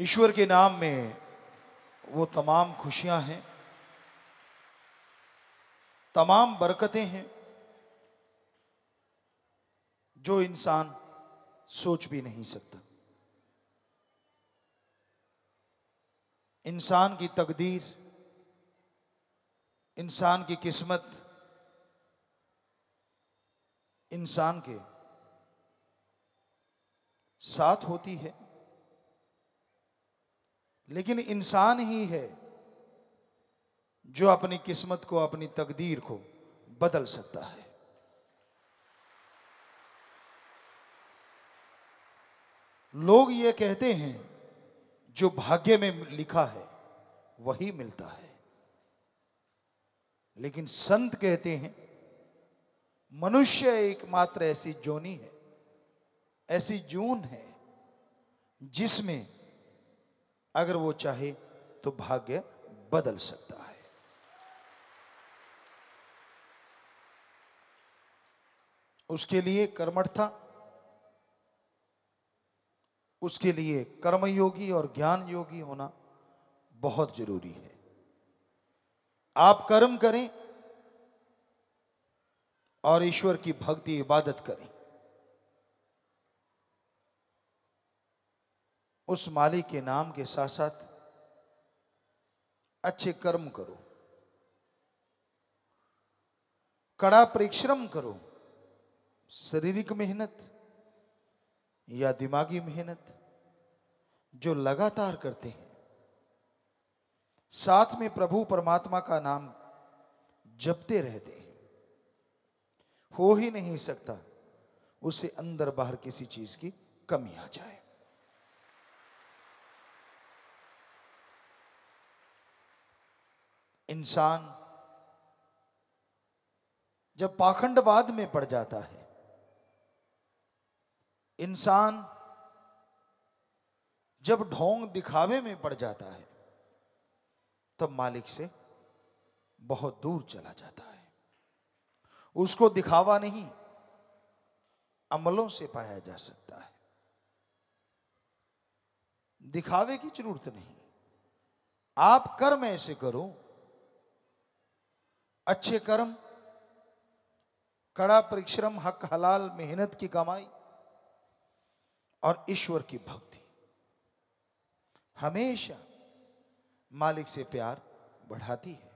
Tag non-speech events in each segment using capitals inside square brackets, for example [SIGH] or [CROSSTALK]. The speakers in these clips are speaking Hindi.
ईश्वर के नाम में वो तमाम खुशियां हैं तमाम बरकतें हैं जो इंसान सोच भी नहीं सकता इंसान की तकदीर इंसान की किस्मत इंसान के साथ होती है लेकिन इंसान ही है जो अपनी किस्मत को अपनी तकदीर को बदल सकता है लोग ये कहते हैं जो भाग्य में लिखा है वही मिलता है लेकिन संत कहते हैं मनुष्य एकमात्र ऐसी जोनी है ऐसी जून है जिसमें अगर वो चाहे तो भाग्य बदल सकता है उसके लिए कर्मठता उसके लिए कर्मयोगी और ज्ञान योगी होना बहुत जरूरी है आप कर्म करें और ईश्वर की भक्ति इबादत करें उस मालिक के नाम के साथ साथ अच्छे कर्म करो कड़ा परिश्रम करो शारीरिक मेहनत या दिमागी मेहनत जो लगातार करते हैं साथ में प्रभु परमात्मा का नाम जपते रहते हैं हो ही नहीं सकता उसे अंदर बाहर किसी चीज की कमी आ जाए इंसान जब पाखंडवाद में पड़ जाता है इंसान जब ढोंग दिखावे में पड़ जाता है तब मालिक से बहुत दूर चला जाता है उसको दिखावा नहीं अमलों से पाया जा सकता है दिखावे की जरूरत नहीं आप कर्म ऐसे करो अच्छे कर्म कड़ा परिश्रम हक हलाल मेहनत की कमाई और ईश्वर की भक्ति हमेशा मालिक से प्यार बढ़ाती है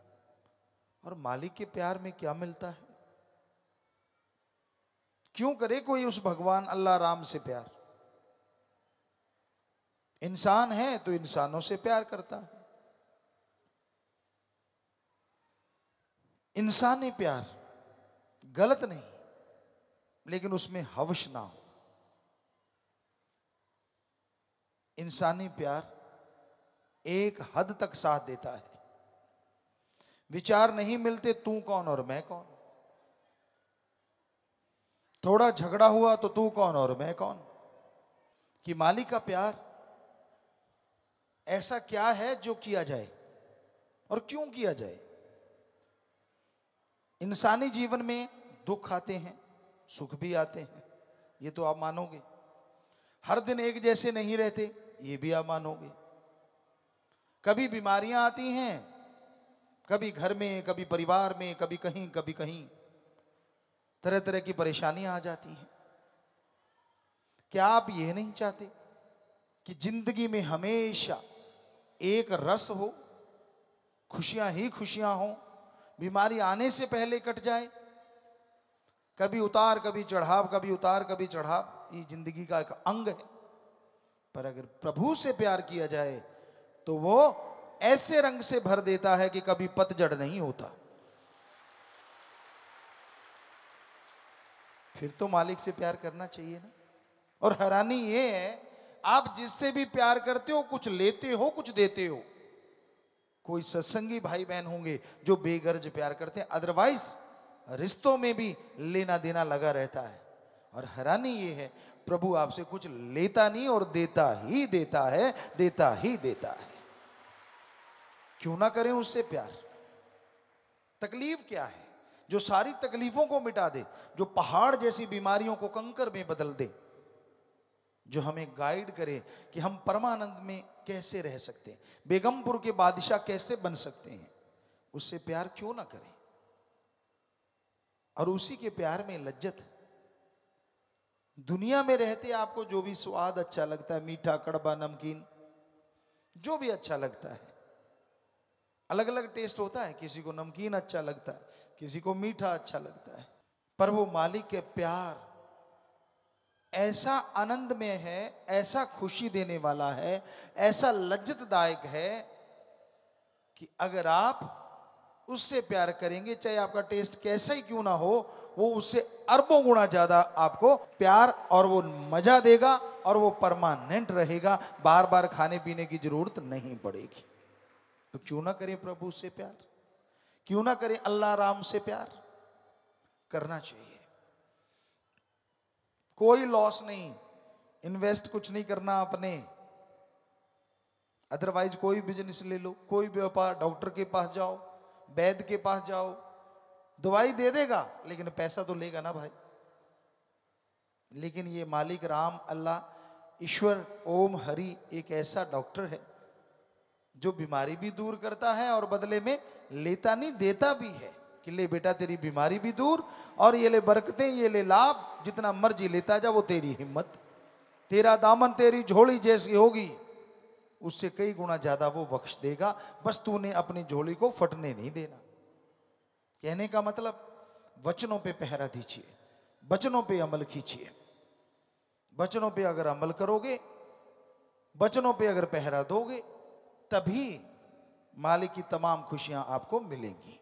और मालिक के प्यार में क्या मिलता है क्यों करे कोई उस भगवान अल्लाह राम से प्यार इंसान है तो इंसानों से प्यार करता है इंसानी प्यार गलत नहीं लेकिन उसमें हवश ना हो इंसानी प्यार एक हद तक साथ देता है विचार नहीं मिलते तू कौन और मैं कौन थोड़ा झगड़ा हुआ तो तू कौन और मैं कौन कि मालिक का प्यार ऐसा क्या है जो किया जाए और क्यों किया जाए इंसानी जीवन में दुख आते हैं सुख भी आते हैं ये तो आप मानोगे हर दिन एक जैसे नहीं रहते ये भी आप मानोगे कभी बीमारियां आती हैं कभी घर में कभी परिवार में कभी कहीं कभी कहीं तरह तरह की परेशानियां आ जाती हैं क्या आप ये नहीं चाहते कि जिंदगी में हमेशा एक रस हो खुशियां ही खुशियां हों बीमारी आने से पहले कट जाए कभी उतार कभी चढ़ाव कभी उतार कभी चढ़ाव ये जिंदगी का एक अंग है पर अगर प्रभु से प्यार किया जाए तो वो ऐसे रंग से भर देता है कि कभी पतझड़ नहीं होता फिर तो मालिक से प्यार करना चाहिए ना और हैरानी ये है आप जिससे भी प्यार करते हो कुछ लेते हो कुछ देते हो कोई सत्संगी भाई बहन होंगे जो बेगर्ज प्यार करते हैं अदरवाइज रिश्तों में भी लेना देना लगा रहता है और हैरानी ये है प्रभु आपसे कुछ लेता नहीं और देता ही देता है देता ही देता है क्यों ना करें उससे प्यार तकलीफ क्या है जो सारी तकलीफों को मिटा दे जो पहाड़ जैसी बीमारियों को कंकर में बदल दे जो हमें गाइड करे कि हम परमानंद में कैसे रह सकते हैं बेगमपुर के बादशाह कैसे बन सकते हैं उससे प्यार क्यों ना करें और उसी के प्यार में लज्जत दुनिया में रहते आपको जो भी स्वाद अच्छा लगता है मीठा कड़वा नमकीन जो भी अच्छा लगता है अलग अलग टेस्ट होता है किसी को नमकीन अच्छा लगता है किसी को मीठा अच्छा लगता है पर वो मालिक के प्यार ऐसा आनंद में है ऐसा खुशी देने वाला है ऐसा लज्जतदायक है कि अगर आप उससे प्यार करेंगे चाहे आपका टेस्ट कैसा ही क्यों ना हो वो उससे अरबों गुना ज्यादा आपको प्यार और वो मजा देगा और वो परमानेंट रहेगा बार बार खाने पीने की जरूरत नहीं पड़ेगी तो क्यों ना करें प्रभु से प्यार क्यों ना करें अल्लाह राम से प्यार करना चाहिए कोई लॉस नहीं इन्वेस्ट कुछ नहीं करना आपने अदरवाइज कोई बिजनेस ले लो कोई व्यापार डॉक्टर के पास जाओ वैद के पास जाओ दवाई दे देगा लेकिन पैसा तो लेगा ना भाई लेकिन ये मालिक राम अल्लाह ईश्वर ओम हरि एक ऐसा डॉक्टर है जो बीमारी भी दूर करता है और बदले में लेता नहीं देता भी है कि ले बेटा तेरी बीमारी भी दूर और ये ले बरकतें ये ले लाभ जितना मर्जी लेता जा वो तेरी हिम्मत तेरा दामन तेरी झोली जैसी होगी उससे कई गुना ज्यादा वो बख्श देगा बस तूने अपनी झोली को फटने नहीं देना कहने का मतलब वचनों पे पहरा दीजिए वचनों पे अमल कीजिए वचनों पे अगर अमल करोगे वचनों पे अगर पहरा दोगे तभी मालिक की तमाम खुशियां आपको मिलेंगी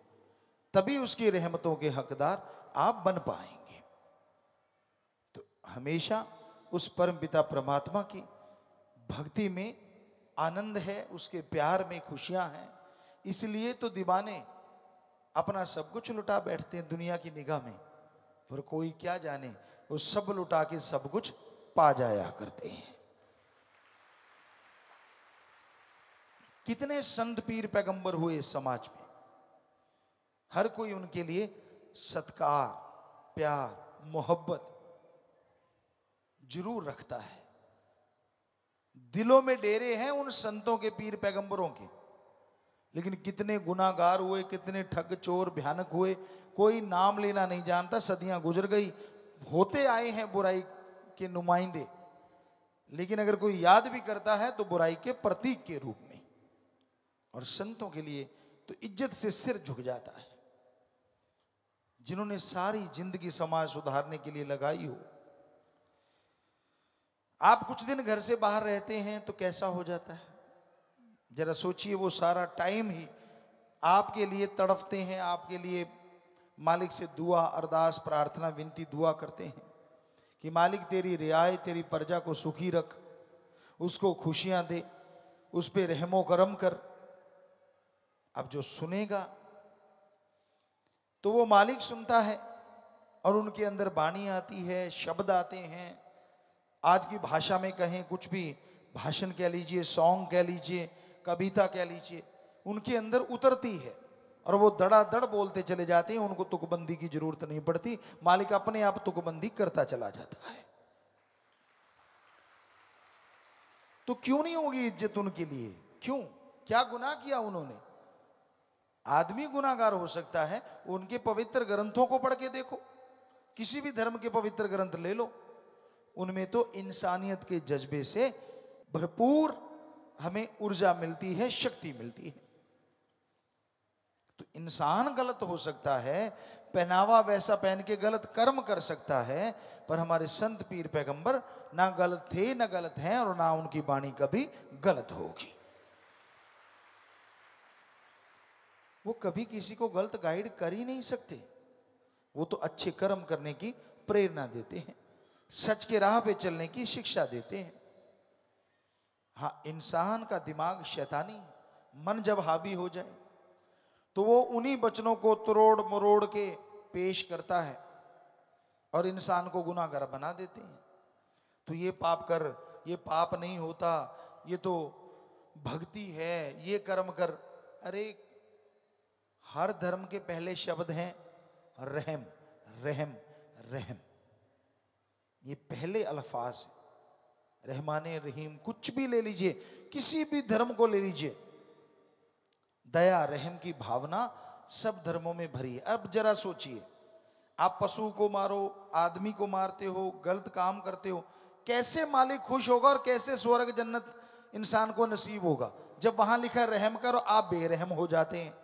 तभी उसकी रहमतों के हकदार आप बन पाएंगे तो हमेशा उस परम पिता परमात्मा की भक्ति में आनंद है उसके प्यार में खुशियां हैं इसलिए तो दीवाने अपना सब कुछ लुटा बैठते हैं दुनिया की निगाह में पर कोई क्या जाने वो सब लुटा के सब कुछ पा जाया करते हैं कितने संत पीर पैगंबर हुए समाज में हर कोई उनके लिए सत्कार प्यार मोहब्बत जरूर रखता है दिलों में डेरे हैं उन संतों के पीर पैगंबरों के लेकिन कितने गुनागार हुए कितने ठग चोर भयानक हुए कोई नाम लेना नहीं जानता सदियां गुजर गई होते आए हैं बुराई के नुमाइंदे लेकिन अगर कोई याद भी करता है तो बुराई के प्रतीक के रूप में और संतों के लिए तो इज्जत से सिर झुक जाता है जिन्होंने सारी जिंदगी समाज सुधारने के लिए लगाई हो आप कुछ दिन घर से बाहर रहते हैं तो कैसा हो जाता है जरा सोचिए वो सारा टाइम ही आपके लिए तड़पते हैं आपके लिए मालिक से दुआ अरदास प्रार्थना विनती दुआ करते हैं कि मालिक तेरी रियाय तेरी प्रजा को सुखी रख उसको खुशियां दे उस पर रहमो करम कर अब जो सुनेगा तो वो मालिक सुनता है और उनके अंदर बाणी आती है शब्द आते हैं आज की भाषा में कहें कुछ भी भाषण कह लीजिए सॉन्ग कह लीजिए कविता कह लीजिए उनके अंदर उतरती है और वो धड़ाधड़ बोलते चले जाते हैं उनको तुकबंदी की जरूरत नहीं पड़ती मालिक अपने आप तुकबंदी करता चला जाता है तो क्यों नहीं होगी इज्जत उनके लिए क्यों क्या गुनाह किया उन्होंने आदमी गुनागार हो सकता है उनके पवित्र ग्रंथों को पढ़ के देखो किसी भी धर्म के पवित्र ग्रंथ ले लो उनमें तो इंसानियत के जज्बे से भरपूर हमें ऊर्जा मिलती है शक्ति मिलती है तो इंसान गलत हो सकता है पहनावा वैसा पहन के गलत कर्म कर सकता है पर हमारे संत पीर पैगंबर ना गलत थे ना गलत हैं और ना उनकी वाणी कभी गलत होगी वो कभी किसी को गलत गाइड कर ही नहीं सकते वो तो अच्छे कर्म करने की प्रेरणा देते हैं सच के राह पे चलने की शिक्षा देते हैं हाँ इंसान का दिमाग शैतानी मन जब हावी हो जाए तो वो उन्हीं बचनों को तोड़ मरोड़ के पेश करता है और इंसान को गुनाहगार बना देते हैं तो ये पाप कर ये पाप नहीं होता ये तो भक्ति है ये कर्म कर अरे हर धर्म के पहले शब्द हैं रहम रहम रहम ये पहले अल्फाज रहमान रहीम कुछ भी ले लीजिए किसी भी धर्म को ले लीजिए दया रहम की भावना सब धर्मों में भरी है अब जरा सोचिए आप पशु को मारो आदमी को मारते हो गलत काम करते हो कैसे मालिक खुश होगा और कैसे स्वर्ग जन्नत इंसान को नसीब होगा जब वहां लिखा रहम करो आप बेरहम हो जाते हैं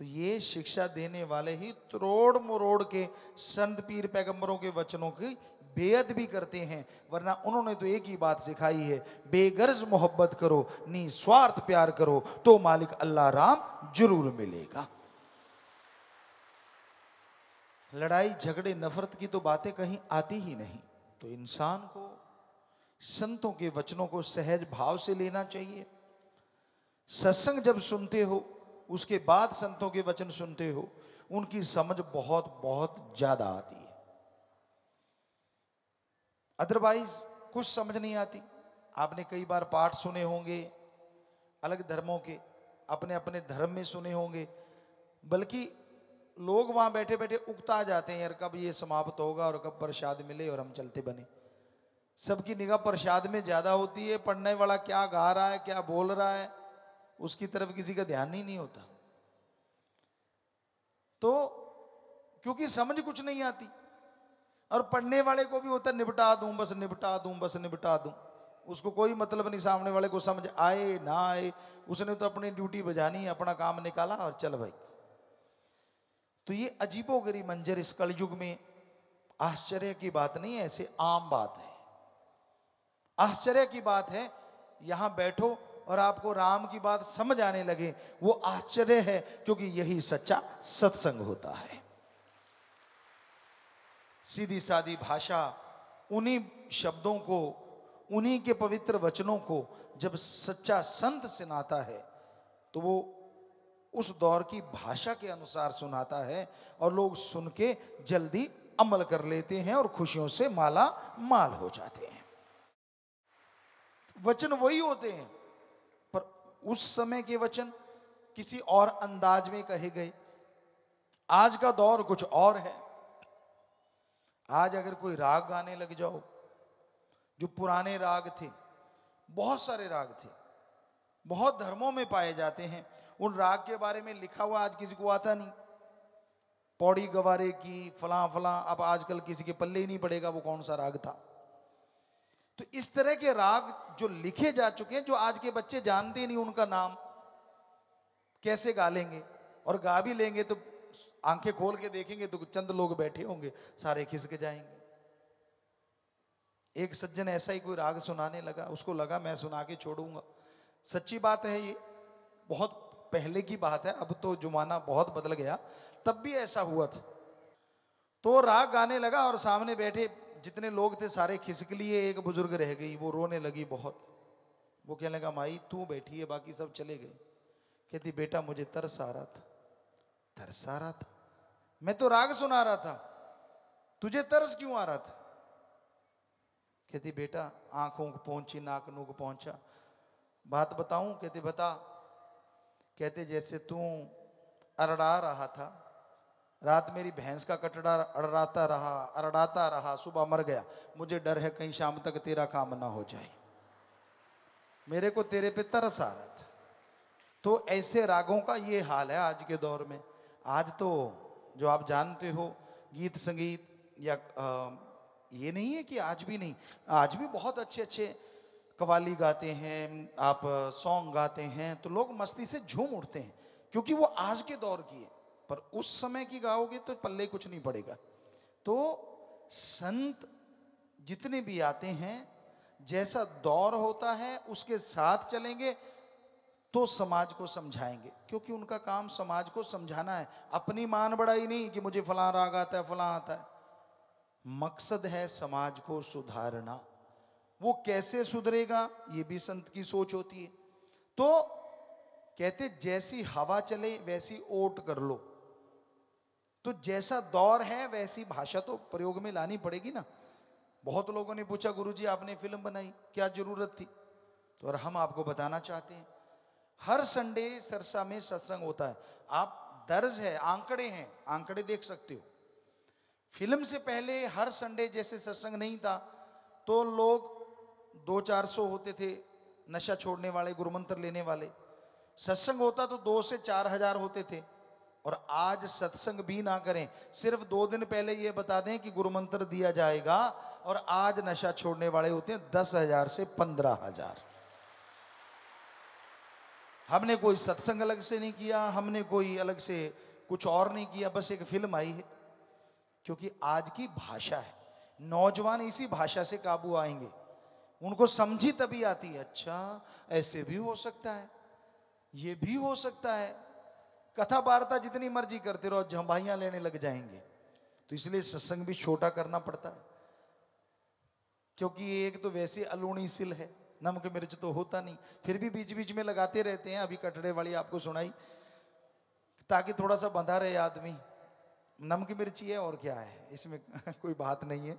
तो ये शिक्षा देने वाले ही त्रोड़ मरोड़ के संत पीर पैगंबरों के वचनों की बेअद भी करते हैं वरना उन्होंने तो एक ही बात सिखाई है बेगर्ज मोहब्बत करो निस्वार्थ प्यार करो तो मालिक अल्लाह राम जरूर मिलेगा लड़ाई झगड़े नफरत की तो बातें कहीं आती ही नहीं तो इंसान को संतों के वचनों को सहज भाव से लेना चाहिए सत्संग जब सुनते हो उसके बाद संतों के वचन सुनते हो उनकी समझ बहुत बहुत ज्यादा आती है अदरवाइज कुछ समझ नहीं आती आपने कई बार पाठ सुने होंगे अलग धर्मों के अपने अपने धर्म में सुने होंगे बल्कि लोग वहां बैठे बैठे उगता जाते हैं यार कब ये समाप्त होगा और कब प्रसाद मिले और हम चलते बने सबकी निगाह प्रसाद में ज्यादा होती है पढ़ने वाला क्या गा रहा है क्या बोल रहा है उसकी तरफ किसी का ध्यान ही नहीं होता तो क्योंकि समझ कुछ नहीं आती और पढ़ने वाले को भी होता निपटा दूं बस निपटा दूं बस निपटा दूं उसको कोई मतलब नहीं सामने वाले को समझ आए ना आए उसने तो अपनी ड्यूटी बजानी अपना काम निकाला और चल भाई तो ये गरीब मंजर इस कलयुग में आश्चर्य की बात नहीं है ऐसे आम बात है आश्चर्य की बात है यहां बैठो और आपको राम की बात समझ आने लगे वो आश्चर्य है क्योंकि यही सच्चा सत्संग होता है सीधी सादी भाषा उन्हीं शब्दों को उन्हीं के पवित्र वचनों को जब सच्चा संत सुनाता है तो वो उस दौर की भाषा के अनुसार सुनाता है और लोग सुन के जल्दी अमल कर लेते हैं और खुशियों से माला माल हो जाते हैं वचन वही होते हैं उस समय के वचन किसी और अंदाज में कहे गए आज का दौर कुछ और है आज अगर कोई राग गाने लग जाओ जो पुराने राग थे बहुत सारे राग थे बहुत धर्मों में पाए जाते हैं उन राग के बारे में लिखा हुआ आज किसी को आता नहीं पौड़ी गवारे की फला फला अब आजकल किसी के पल्ले ही नहीं पड़ेगा वो कौन सा राग था तो इस तरह के राग जो लिखे जा चुके हैं जो आज के बच्चे जानते नहीं उनका नाम कैसे गा लेंगे और गा भी लेंगे तो आंखें खोल के देखेंगे तो चंद लोग बैठे होंगे सारे खिसक जाएंगे एक सज्जन ऐसा ही कोई राग सुनाने लगा उसको लगा मैं सुना के छोड़ूंगा सच्ची बात है ये बहुत पहले की बात है अब तो जुमाना बहुत बदल गया तब भी ऐसा हुआ था तो राग गाने लगा और सामने बैठे जितने लोग थे सारे खिसक लिए एक बुजुर्ग रह गई वो रोने लगी बहुत वो कहने लगा माई तू बैठी है बाकी सब चले गए कहती बेटा मुझे तरस आ रहा था तरस आ रहा था मैं तो राग सुना रहा था तुझे तरस क्यों आ रहा था कहती बेटा आंख को पहुंची नाक नूक पहुंचा बात बताऊं कहती बता कहते जैसे तू अरड़ा रहा था रात मेरी भैंस का कटड़ा अड़ाता रहा अड़ाता रहा सुबह मर गया मुझे डर है कहीं शाम तक तेरा काम ना हो जाए मेरे को तेरे पे तरस आ रहा था तो ऐसे रागों का ये हाल है आज के दौर में आज तो जो आप जानते हो गीत संगीत या आ, ये नहीं है कि आज भी नहीं आज भी बहुत अच्छे अच्छे कवाली गाते हैं आप सॉन्ग गाते हैं तो लोग मस्ती से झूम उठते हैं क्योंकि वो आज के दौर की है पर उस समय की गाओगे तो पल्ले कुछ नहीं पड़ेगा तो संत जितने भी आते हैं जैसा दौर होता है उसके साथ चलेंगे तो समाज को समझाएंगे क्योंकि उनका काम समाज को समझाना है अपनी मान बढ़ाई नहीं कि मुझे फलां राग आता है फलां आता है मकसद है समाज को सुधारना वो कैसे सुधरेगा ये भी संत की सोच होती है तो कहते जैसी हवा चले वैसी ओट कर लो तो जैसा दौर है वैसी भाषा तो प्रयोग में लानी पड़ेगी ना बहुत लोगों ने पूछा गुरुजी आपने फिल्म बनाई क्या जरूरत थी तो और हम आपको बताना चाहते हैं हर संडे सरसा में सत्संग होता है आप दर्ज है आंकड़े हैं आंकड़े देख सकते हो फिल्म से पहले हर संडे जैसे सत्संग नहीं था तो लोग दो चार सौ होते थे नशा छोड़ने वाले गुरुमंत्र लेने वाले सत्संग होता तो दो से चार हजार होते थे और आज सत्संग भी ना करें सिर्फ दो दिन पहले ये बता दें कि गुरु मंत्र दिया जाएगा और आज नशा छोड़ने वाले होते हैं दस हजार से पंद्रह हजार हमने कोई सत्संग अलग से नहीं किया हमने कोई अलग से कुछ और नहीं किया बस एक फिल्म आई है क्योंकि आज की भाषा है नौजवान इसी भाषा से काबू आएंगे उनको समझी तभी आती है अच्छा ऐसे भी हो सकता है ये भी हो सकता है कथा वार्ता जितनी मर्जी करते रहो झंभाइयां लेने लग जाएंगे तो इसलिए सत्संग भी छोटा करना पड़ता है क्योंकि एक तो वैसे अलूणी सिल है नमक मिर्च तो होता नहीं फिर भी बीच बीच में लगाते रहते हैं अभी कटड़े वाली आपको सुनाई ताकि थोड़ा सा बंधा रहे आदमी नमक मिर्ची है और क्या है इसमें [LAUGHS] कोई बात नहीं है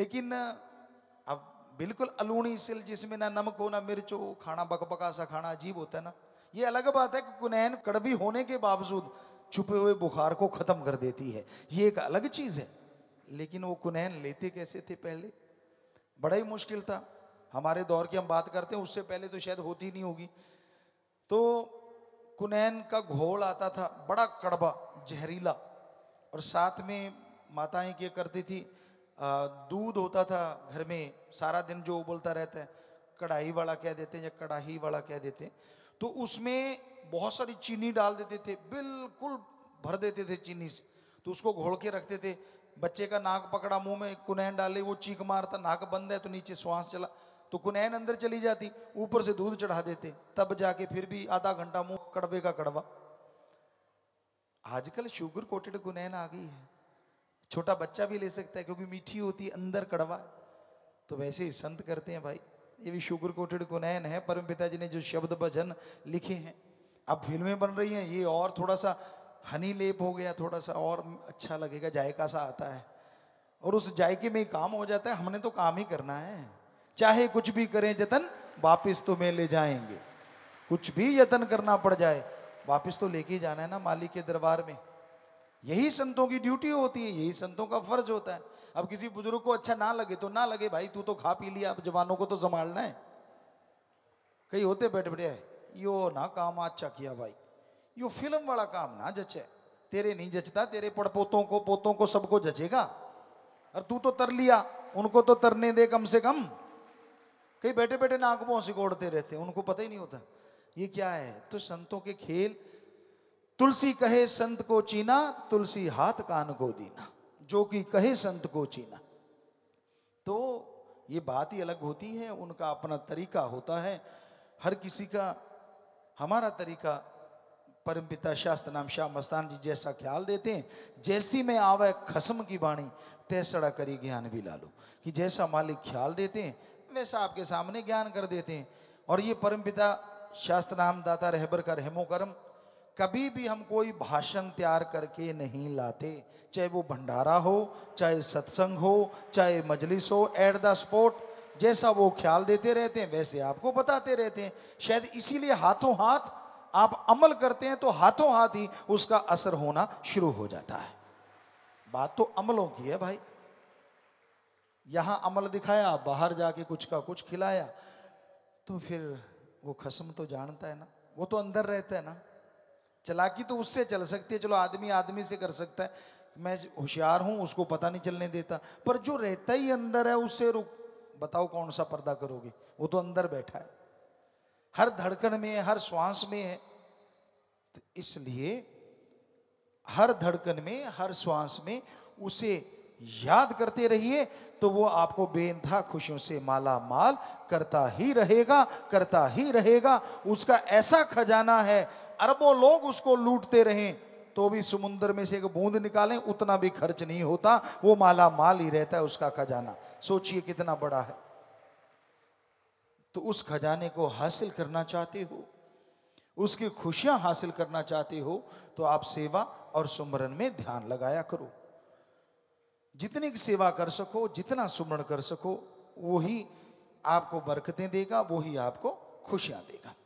लेकिन अब बिल्कुल अलूणी सिल जिसमें ना नमक हो ना मिर्च हो खाना बकबका सा खाना अजीब होता है ना ये अलग बात है कि कुनैन कड़वी होने के बावजूद छुपे हुए बुखार को ख़त्म कर देती है ये एक अलग चीज़ है लेकिन वो कुनैन लेते कैसे थे पहले बड़ा ही मुश्किल था हमारे दौर की हम बात करते हैं उससे पहले तो शायद होती नहीं होगी तो कुनैन का घोल आता था बड़ा कड़वा जहरीला और साथ में माताएं क्या करती थी दूध होता था घर में सारा दिन जो बोलता रहता है कढ़ाई वाला कह देते हैं या कढ़ाही वाला कह देते हैं तो उसमें बहुत सारी चीनी डाल देते थे बिल्कुल भर देते थे चीनी से तो उसको घोल के रखते थे बच्चे का नाक पकड़ा मुंह में कुनैन डाले वो चीख मारता नाक बंद है तो नीचे श्वास चला तो कुनैन अंदर चली जाती ऊपर से दूध चढ़ा देते तब जाके फिर भी आधा घंटा मुंह कड़वे का कड़वा आजकल शुगर कोटेड कुनैन आ गई है छोटा बच्चा भी ले सकता है क्योंकि मीठी होती है अंदर कड़वा तो वैसे ही संत करते हैं भाई ये भी शुक्र कोटेड गुनैन है परम पिताजी ने जो शब्द भजन लिखे हैं अब फिल्में बन रही हैं ये और थोड़ा सा हनी लेप हो गया थोड़ा सा और अच्छा लगेगा जायका सा आता है और उस जायके में काम हो जाता है हमने तो काम ही करना है चाहे कुछ भी करें जतन वापिस तो मैं ले जाएंगे कुछ भी यतन करना पड़ जाए वापिस तो लेके जाना है ना मालिक के दरबार में यही संतों की ड्यूटी होती है यही संतों का फर्ज होता है अब किसी बुजुर्ग को अच्छा ना लगे तो ना लगे भाई तू तो खा पी लिया अब जवानों को तो संभालना है कई होते बैठ बैठे यो ना काम अच्छा किया भाई यो फिल्म वाला काम ना जचे तेरे नहीं जचता तेरे पड़पोतों को पोतों को सबको जचेगा और तू तो तर लिया उनको तो तरने दे कम से कम कई बैठे बैठे नाक मुंह सिकोड़ते रहते उनको पता ही नहीं होता ये क्या है तो संतों के खेल तुलसी कहे संत को चीना तुलसी हाथ कान को दीना जो कि कहे संत को चीना तो ये बात ही अलग होती है उनका अपना तरीका होता है हर किसी का हमारा तरीका परम पिता शास्त्र नाम श्याम मस्तान जी जैसा ख्याल देते हैं जैसी में आवे खसम की बाणी तैसड़ा करी ज्ञान भी लो कि जैसा मालिक ख्याल देते हैं वैसा आपके सामने ज्ञान कर देते हैं और ये परम पिता शास्त्र नाम दाता रहबर का रहमो करम कभी भी हम कोई भाषण तैयार करके नहीं लाते चाहे वो भंडारा हो चाहे सत्संग हो चाहे मजलिस हो एट द स्पॉट जैसा वो ख्याल देते रहते हैं वैसे आपको बताते रहते हैं शायद इसीलिए हाथों हाथ आप अमल करते हैं तो हाथों हाथ ही उसका असर होना शुरू हो जाता है बात तो अमलों की है भाई यहां अमल दिखाया बाहर जाके कुछ का कुछ खिलाया तो फिर वो खसम तो जानता है ना वो तो अंदर रहता है ना चलाकी तो उससे चल सकती है चलो आदमी आदमी से कर सकता है मैं होशियार हूं उसको पता नहीं चलने देता पर जो रहता ही अंदर है उससे रुक बताओ कौन सा पर्दा करोगे वो तो अंदर बैठा है हर धड़कन में है हर श्वास में है तो इसलिए हर धड़कन में हर श्वास में उसे याद करते रहिए तो वो आपको बेनथा खुशियों से माला माल करता ही रहेगा करता ही रहेगा उसका ऐसा खजाना है अरबों लोग उसको लूटते रहें तो भी समुन्द्र में से एक बूंद निकालें उतना भी खर्च नहीं होता वो माला माल ही रहता है उसका खजाना सोचिए कितना बड़ा है तो उस खजाने को हासिल करना चाहते हो उसकी खुशियां हासिल करना चाहते हो तो आप सेवा और सुमरन में ध्यान लगाया करो जितनी की सेवा कर सको जितना सुमरण कर सको वही आपको बरकतें देगा वही आपको खुशियां देगा